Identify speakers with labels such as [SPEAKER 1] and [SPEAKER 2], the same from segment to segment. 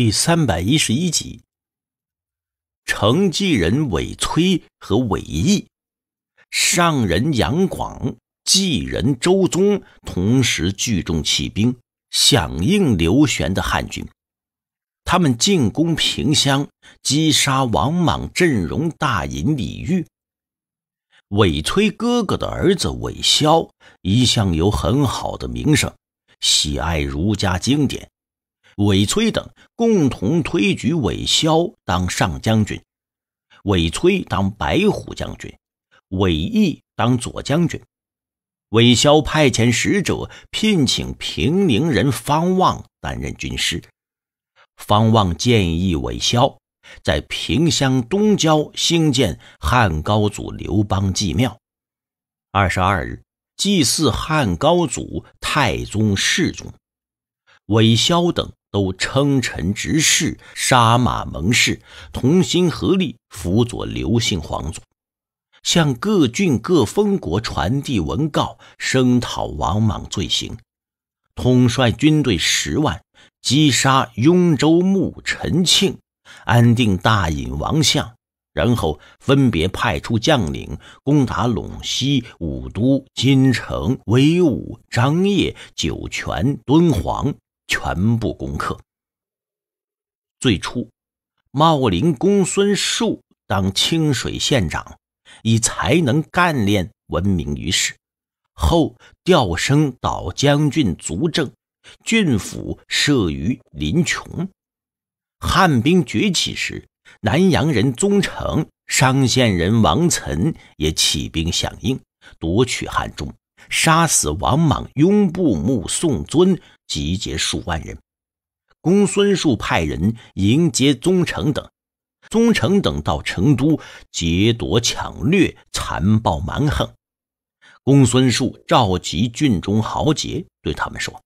[SPEAKER 1] 第三百一十一集，成继人韦崔和韦毅，上人杨广，继人周宗同时聚众起兵，响应刘玄的汉军。他们进攻平乡，击杀王莽阵容大尹李煜。韦崔哥哥的儿子韦骁一向有很好的名声，喜爱儒家经典。韦崔等共同推举韦骁当上将军，韦崔当白虎将军，韦毅当左将军。韦骁派遣使者聘请平陵人方望担任军师。方望建议韦骁在平乡东郊兴建汉高祖刘邦祭庙。二十二日，祭祀汉高祖、太宗、世宗。韦骁等。都称臣执事，杀马盟誓，同心合力辅佐刘姓皇族，向各郡各封国传递文告，声讨王莽罪行，统率军队十万，击杀雍州牧陈庆，安定大尹王相，然后分别派出将领攻打陇西、武都、金城、威武、张掖、酒泉、敦煌。全部攻克。最初，茂陵公孙述当清水县长，以才能干练闻名于世。后调升导将军，足政。郡府设于临邛。汉兵崛起时，南阳人宗城、商县人王岑也起兵响应，夺取汉中。杀死王莽、雍布穆、宋尊，集结数万人。公孙述派人迎接宗成等。宗成等到成都，劫夺抢掠，残暴蛮横。公孙述召集郡中豪杰，对他们说：“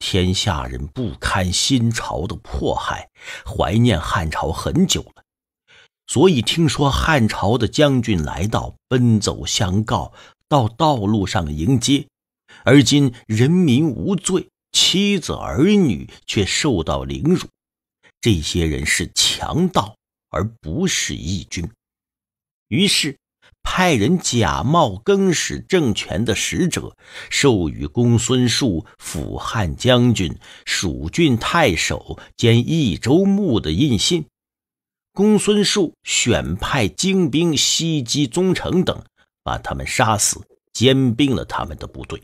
[SPEAKER 1] 天下人不堪新朝的迫害，怀念汉朝很久了，所以听说汉朝的将军来到，奔走相告。”到道路上迎接，而今人民无罪，妻子儿女却受到凌辱。这些人是强盗，而不是义军。于是派人假冒更始政权的使者，授予公孙述辅汉将军、蜀郡太守兼益州牧的印信。公孙述选派精兵袭击宗城等。把他们杀死，兼并了他们的部队。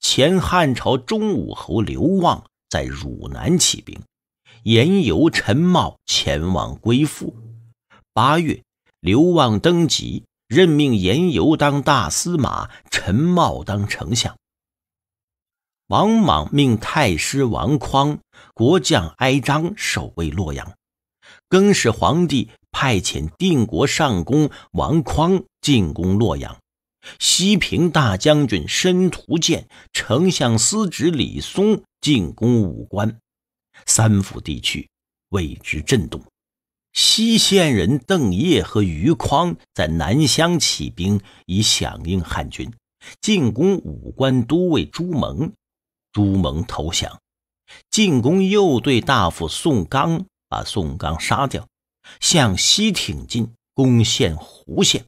[SPEAKER 1] 前汉朝中武侯刘望在汝南起兵，严由陈茂前往归附。八月，刘望登基，任命严由当大司马，陈茂当丞相。王莽命太师王匡、国将哀章守卫洛阳。更始皇帝。派遣定国上公王匡进攻洛阳，西平大将军申屠建、丞相司职李松进攻武关，三府地区为之震动。西县人邓业和余匡在南乡起兵，以响应汉军，进攻武关都尉朱蒙，朱蒙投降。进攻右队大夫宋刚，把宋刚杀掉。向西挺进，攻陷湖县。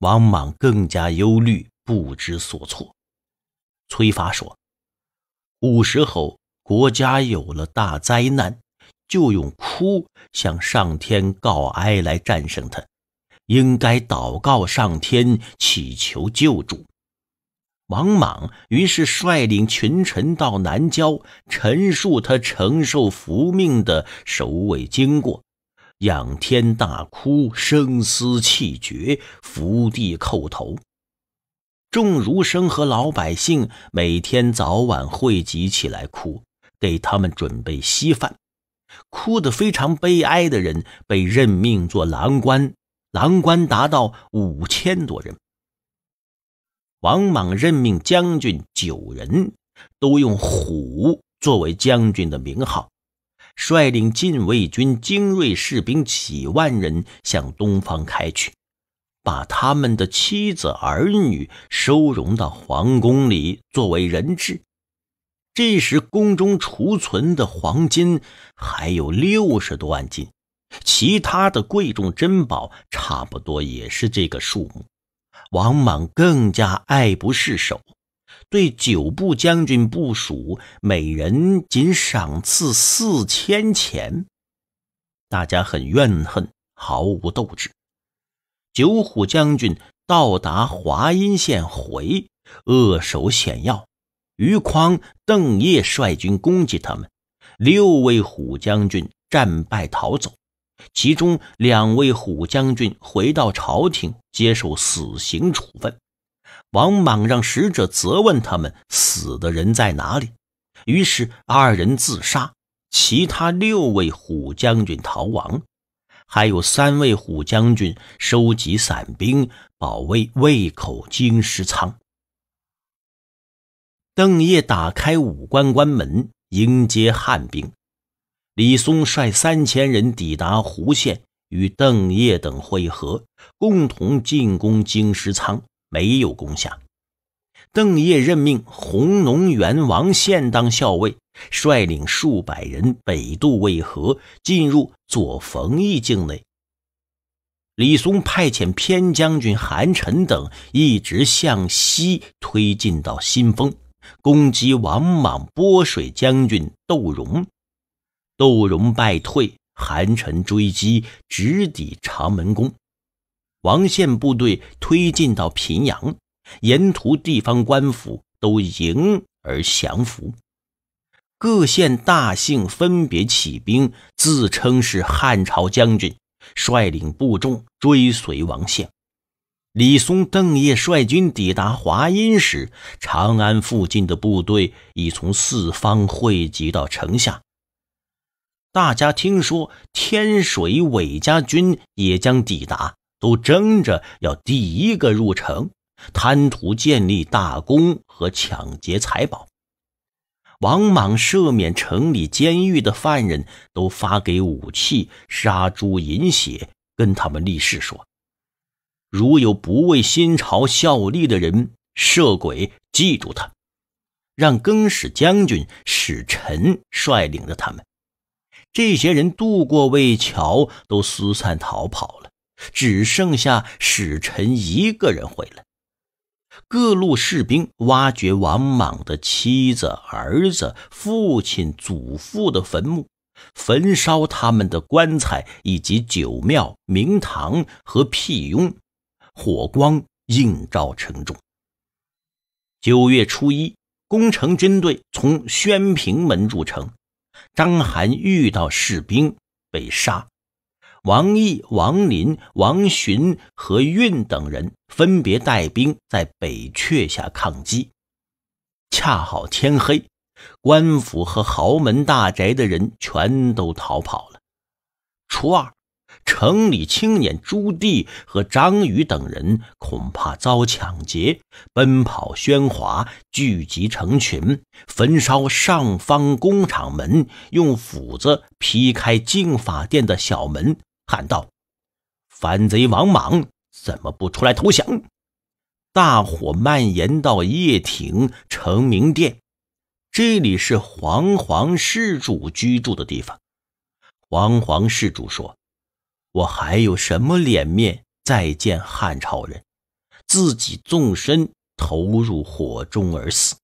[SPEAKER 1] 王莽更加忧虑，不知所措。崔发说：“古时候，国家有了大灾难，就用哭向上天告哀来战胜它，应该祷告上天，祈求救助。”王莽于是率领群臣到南郊，陈述他承受福命的首尾经过。仰天大哭，声嘶气绝，伏地叩头。众儒生和老百姓每天早晚汇集起来哭，给他们准备稀饭。哭得非常悲哀的人被任命做郎官，郎官达到五千多人。王莽任命将军九人，都用“虎”作为将军的名号。率领禁卫军精锐士兵几万人向东方开去，把他们的妻子儿女收容到皇宫里作为人质。这时宫中储存的黄金还有六十多万斤，其他的贵重珍宝差不多也是这个数目。王莽更加爱不释手。对九部将军部署，每人仅赏赐四千钱，大家很怨恨，毫无斗志。九虎将军到达华阴县，回扼守险要。余匡、邓业率军攻击他们，六位虎将军战败逃走，其中两位虎将军回到朝廷，接受死刑处分。王莽让使者责问他们死的人在哪里，于是二人自杀，其他六位虎将军逃亡，还有三位虎将军收集散兵，保卫卫口金石仓。邓晔打开五关关门，迎接汉兵。李松率三千人抵达湖县，与邓晔等会合，共同进攻金石仓。没有攻下，邓晔任命弘农元王宪当校尉，率领数百人北渡渭河，进入左冯翊境内。李松派遣偏将军韩臣等一直向西推进到新丰，攻击王莽波水将军窦融，窦融败退，韩臣追击，直抵长门宫。王献部队推进到平阳，沿途地方官府都迎而降服。各县大姓分别起兵，自称是汉朝将军，率领部众追随王献。李松、邓晔率军抵达华阴时，长安附近的部队已从四方汇集到城下。大家听说天水韦家军也将抵达。都争着要第一个入城，贪图建立大功和抢劫财宝。王莽赦免城里监狱的犯人，都发给武器，杀猪饮血，跟他们立誓说：如有不为新朝效力的人，社鬼记住他。让更始将军使臣率领着他们，这些人渡过渭桥，都四散逃跑了。只剩下使臣一个人回来。各路士兵挖掘王莽的妻子、儿子、父亲、祖父的坟墓，焚烧他们的棺材以及九庙、明堂和辟雍。火光映照城中。九月初一，攻城军队从宣平门入城，章邯遇到士兵被杀。王毅、王林、王寻和运等人分别带兵在北阙下抗击。恰好天黑，官府和豪门大宅的人全都逃跑了。初二，城里青年朱棣和张宇等人恐怕遭抢劫，奔跑喧哗，聚集成群，焚烧上方工厂门，用斧子劈开净法殿的小门。喊道：“反贼王莽怎么不出来投降？”大火蔓延到叶挺成名殿，这里是黄皇世主居住的地方。黄皇世主说：“我还有什么脸面再见汉朝人？”自己纵身投入火中而死。